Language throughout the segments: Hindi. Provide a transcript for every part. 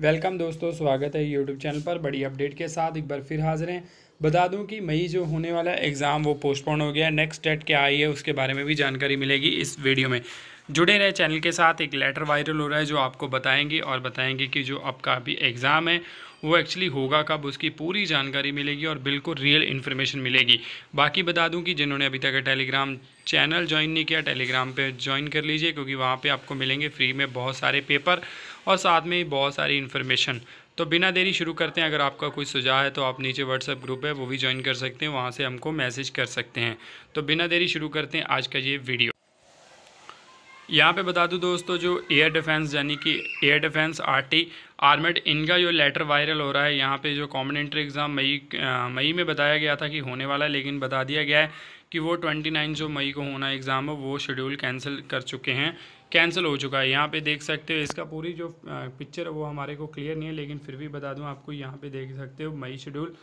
वेलकम दोस्तों स्वागत है यूट्यूब चैनल पर बड़ी अपडेट के साथ एक बार फिर हाजिर हैं बता दूं कि मई जो होने वाला एग्ज़ाम वो पोस्टपोन हो गया नेक्स्ट डेट क्या आई है उसके बारे में भी जानकारी मिलेगी इस वीडियो में जुड़े रहे चैनल के साथ एक लेटर वायरल हो रहा है जो आपको बताएंगे और बताएंगे कि जो आपका अभी एग्ज़ाम है वो एक्चुअली होगा कब उसकी पूरी जानकारी मिलेगी और बिल्कुल रियल इन्फॉर्मेशन मिलेगी बाकी बता दूं कि जिन्होंने अभी तक टेलीग्राम चैनल ज्वाइन नहीं किया टेलीग्राम पे ज्वाइन कर लीजिए क्योंकि वहाँ पे आपको मिलेंगे फ्री में बहुत सारे पेपर और साथ में बहुत सारी इन्फॉर्मेशन तो बिना देरी शुरू करते हैं अगर आपका कोई सुझाव है तो आप नीचे व्हाट्सएप ग्रुप है वो भी ज्वाइन कर सकते हैं वहाँ से हमको मैसेज कर सकते हैं तो बिना देरी शुरू करते हैं आज का ये वीडियो यहाँ पे बता दूँ दोस्तों जो एयर डिफेंस यानी कि एयर डिफेंस आरटी आर्मेड इनका जो लेटर वायरल हो रहा है यहाँ पे जो एंट्री एग्ज़ाम मई मई में बताया गया था कि होने वाला है लेकिन बता दिया गया है कि वो ट्वेंटी नाइन जो मई को होना एग्ज़ाम है वो शेड्यूल कैंसिल कर चुके हैं कैंसिल हो चुका है यहाँ पे देख सकते हो इसका पूरी जो पिक्चर है वो हमारे को क्लियर नहीं है लेकिन फिर भी बता दूँ आपको यहाँ पर देख सकते हो मई शेड्यूल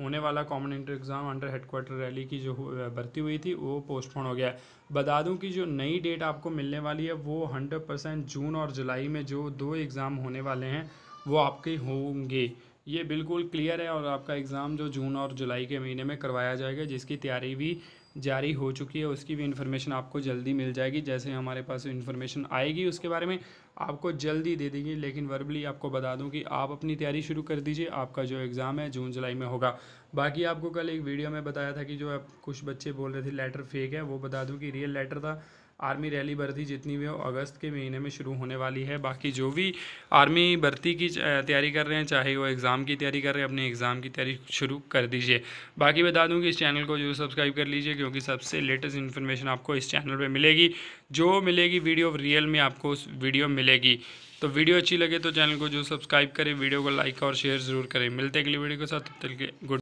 होने वाला common inter exam under headquarter rally की जो भर्ती हुई थी वो पोस्टपोन हो गया बता दूं कि जो नई डेट आपको मिलने वाली है वो हंड्रेड परसेंट जून और जुलाई में जो दो एग्ज़ाम होने वाले हैं वो आपके होंगे ये बिल्कुल क्लियर है और आपका एग्ज़ाम जो जून और जुलाई के महीने में करवाया जाएगा जिसकी तैयारी भी जारी हो चुकी है उसकी भी इन्फॉर्मेशन आपको जल्दी मिल जाएगी जैसे हमारे पास इन्फॉर्मेशन आएगी उसके बारे में आपको जल्दी दे देंगे लेकिन वर्बली आपको बता दूं कि आप अपनी तैयारी शुरू कर दीजिए आपका जो एग्ज़ाम है जून जुलाई में होगा बाकी आपको कल एक वीडियो में बताया था कि जो कुछ बच्चे बोल रहे थे लेटर फेक है वो बता दूँ कि रियल लेटर था आर्मी रैली भर्ती जितनी भी हो अगस्त के महीने में शुरू होने वाली है बाकी जो भी आर्मी भर्ती की तैयारी कर रहे हैं चाहे वो एग्ज़ाम की तैयारी कर रहे हैं अपने एग्ज़ाम की तैयारी शुरू कर दीजिए बाकी बता दूँ कि इस चैनल को जरूर सब्सक्राइब कर लीजिए क्योंकि सबसे लेटेस्ट इन्फॉर्मेशन आपको इस चैनल पर मिलेगी जो मिलेगी वीडियो रियल में आपको उस वीडियो मिलेगी तो वीडियो अच्छी लगे तो चैनल को जो सब्सक्राइब करें वीडियो को लाइक और शेयर ज़रूर करें मिलते अगली वीडियो के साथ तब तक गुड